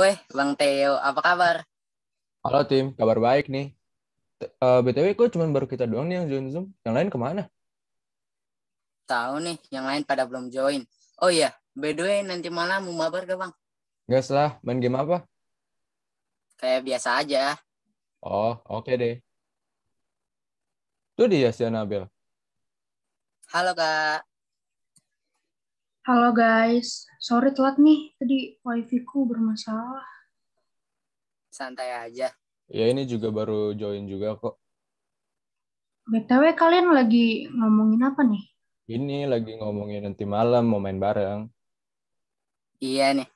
Weh, Bang Theo. Apa kabar? Halo tim, kabar baik nih. Uh, eh, BTW kok cuma baru kita doang nih yang join Zoom. Yang lain kemana? Tahu nih, yang lain pada belum join. Oh iya, by the way nanti malam mau mabar gak bang? Gas lah, main game apa? Kayak biasa aja. Oh, oke okay deh. Itu dia si Anabel. Halo kak. Halo guys, sorry telat nih tadi wifi ku bermasalah. Santai aja. Ya ini juga baru join juga kok. BTW kalian lagi ngomongin apa nih? Ini lagi ngomongin nanti malam mau main bareng. Iya nih.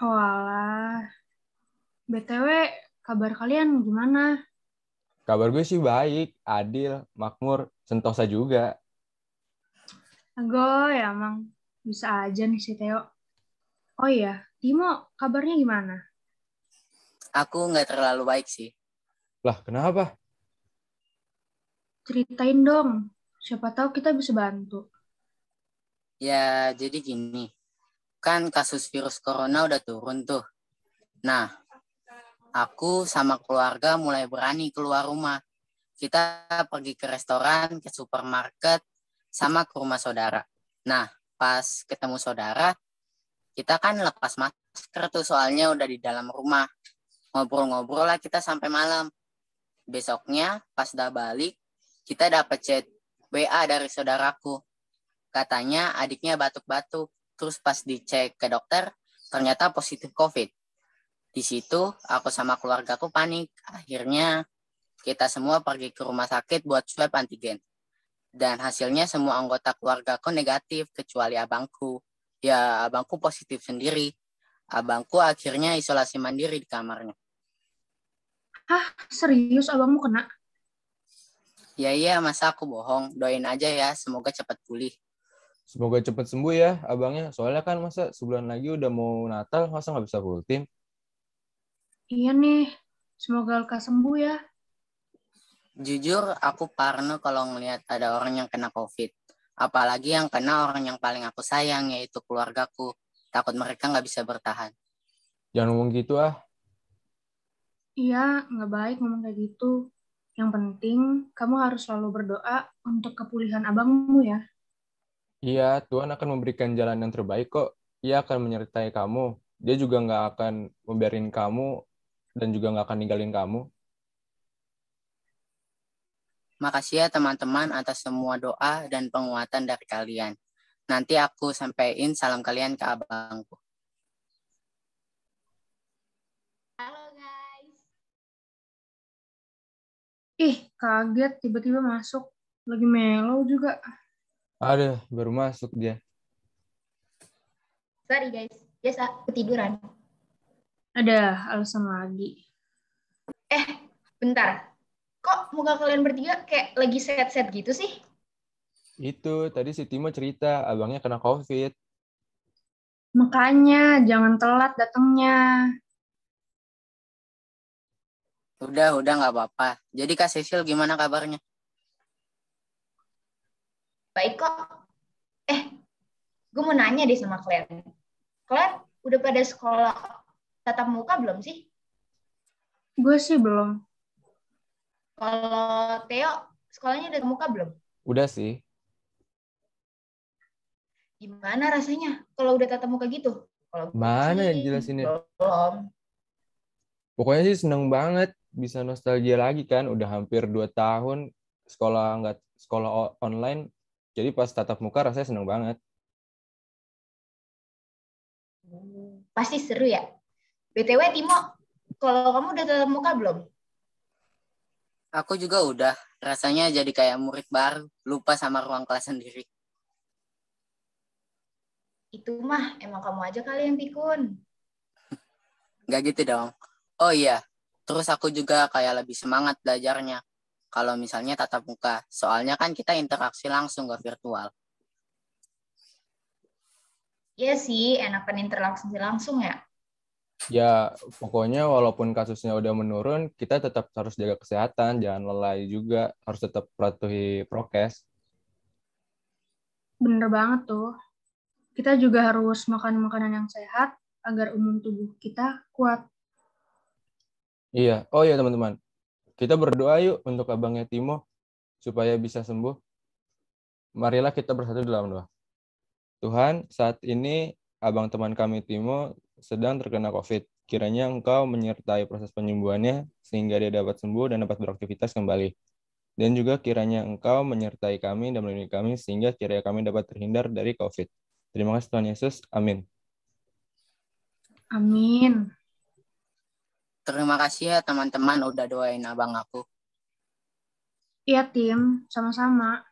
Walah. Oh, BTW kabar kalian gimana? Kabar gue sih baik, adil, makmur, sentosa juga. Gue ya, emang bisa aja nih si Theo. Oh iya, Timo kabarnya gimana? Aku nggak terlalu baik sih. Lah, kenapa? Ceritain dong. Siapa tahu kita bisa bantu. Ya, jadi gini. Kan kasus virus corona udah turun tuh. Nah, aku sama keluarga mulai berani keluar rumah. Kita pergi ke restoran, ke supermarket, sama ke rumah saudara. Nah, pas ketemu saudara kita kan lepas masker tuh soalnya udah di dalam rumah ngobrol-ngobrol lah kita sampai malam besoknya pas udah balik kita dapat chat WA dari saudaraku katanya adiknya batuk-batuk terus pas dicek ke dokter ternyata positif COVID di situ aku sama keluargaku panik akhirnya kita semua pergi ke rumah sakit buat swab antigen dan hasilnya semua anggota keluargaku negatif kecuali abangku. Ya abangku positif sendiri. Abangku akhirnya isolasi mandiri di kamarnya. Hah, serius abangmu kena? Ya iya, masa aku bohong. Doain aja ya, semoga cepat pulih. Semoga cepat sembuh ya, abangnya. Soalnya kan masa sebulan lagi udah mau Natal, masa nggak bisa full tim? Iya nih, semoga lekas sembuh ya. Jujur, aku parno kalau melihat ada orang yang kena COVID. Apalagi yang kena orang yang paling aku sayang, yaitu keluargaku. Takut mereka nggak bisa bertahan. Jangan ngomong gitu ah. Iya, nggak baik ngomong kayak gitu. Yang penting, kamu harus selalu berdoa untuk kepulihan abangmu ya. Iya, Tuhan akan memberikan jalan yang terbaik kok. Ia akan menyertai kamu. Dia juga nggak akan membiarin kamu dan juga nggak akan ninggalin kamu. Makasih ya teman-teman atas semua doa dan penguatan dari kalian. Nanti aku sampaikan salam kalian ke abangku. Halo guys. Ih, kaget tiba-tiba masuk. Lagi melo juga. Ada, baru masuk dia. Sorry guys, biasa ketiduran. Ada alasan lagi. Eh, bentar kok muka kalian bertiga kayak lagi set-set gitu sih? Itu, tadi si Timo cerita, abangnya kena COVID. Makanya, jangan telat datangnya. Udah, udah nggak apa-apa. Jadi Kak Cecil gimana kabarnya? Baik kok. Eh, gue mau nanya deh sama kalian. Kalian udah pada sekolah tatap muka belum sih? Gue sih belum kalau Theo, sekolahnya udah muka belum? Udah sih. Gimana rasanya kalau udah tatap muka gitu? Kalau Mana yang jelasinnya? Belum. Pokoknya sih seneng banget bisa nostalgia lagi kan. Udah hampir 2 tahun sekolah nggak sekolah online. Jadi pas tatap muka rasanya seneng banget. Hmm, pasti seru ya. BTW Timo, kalau kamu udah tatap muka belum? Aku juga udah. Rasanya jadi kayak murid baru, lupa sama ruang kelas sendiri. Itu mah, emang kamu aja kali yang pikun. Gak gitu dong. Oh iya, terus aku juga kayak lebih semangat belajarnya. Kalau misalnya tatap muka, soalnya kan kita interaksi langsung gak virtual. Iya sih, enakan interaksi langsung ya ya pokoknya walaupun kasusnya udah menurun, kita tetap harus jaga kesehatan, jangan lelai juga, harus tetap patuhi prokes. Bener banget tuh. Kita juga harus makan makanan yang sehat agar umum tubuh kita kuat. Iya, oh ya teman-teman. Kita berdoa yuk untuk abangnya Timo supaya bisa sembuh. Marilah kita bersatu dalam doa. Tuhan, saat ini abang teman kami Timo sedang terkena COVID. Kiranya engkau menyertai proses penyembuhannya sehingga dia dapat sembuh dan dapat beraktivitas kembali. Dan juga kiranya engkau menyertai kami dan melindungi kami sehingga kiranya kami dapat terhindar dari COVID. Terima kasih Tuhan Yesus. Amin. Amin. Terima kasih ya teman-teman udah doain abang aku. Iya tim, sama-sama.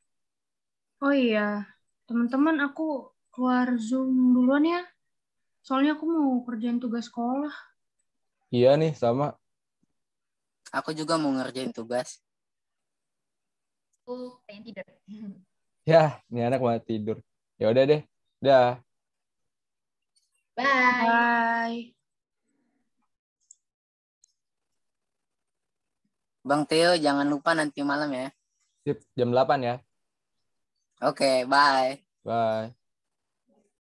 Oh iya, teman-teman aku keluar Zoom duluan ya. Soalnya aku mau kerjain tugas sekolah. Iya nih, sama. Aku juga mau ngerjain tugas. Aku pengen tidur. ya, ini anak mau tidur. Ya udah deh. Dah. Bye. Bye. Bang Theo, jangan lupa nanti malam ya. Sip, jam 8 ya. Oke, okay, bye. Bye.